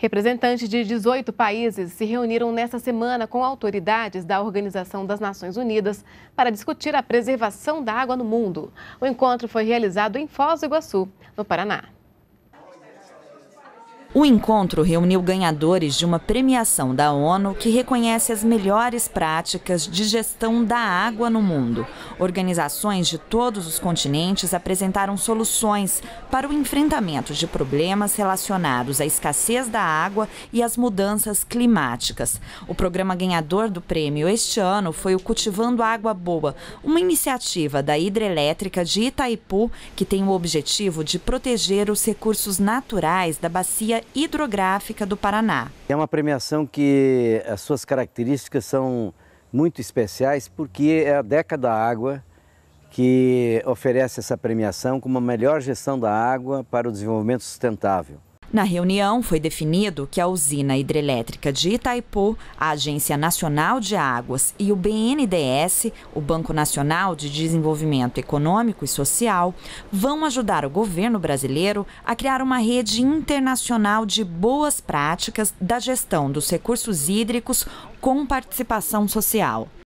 Representantes de 18 países se reuniram nesta semana com autoridades da Organização das Nações Unidas para discutir a preservação da água no mundo. O encontro foi realizado em Foz do Iguaçu, no Paraná. O encontro reuniu ganhadores de uma premiação da ONU que reconhece as melhores práticas de gestão da água no mundo. Organizações de todos os continentes apresentaram soluções para o enfrentamento de problemas relacionados à escassez da água e às mudanças climáticas. O programa ganhador do prêmio este ano foi o Cultivando Água Boa, uma iniciativa da hidrelétrica de Itaipu que tem o objetivo de proteger os recursos naturais da bacia Hidrográfica do Paraná. É uma premiação que as suas características são muito especiais, porque é a década da água que oferece essa premiação como a melhor gestão da água para o desenvolvimento sustentável. Na reunião, foi definido que a usina hidrelétrica de Itaipu, a Agência Nacional de Águas e o BNDES, o Banco Nacional de Desenvolvimento Econômico e Social, vão ajudar o governo brasileiro a criar uma rede internacional de boas práticas da gestão dos recursos hídricos com participação social.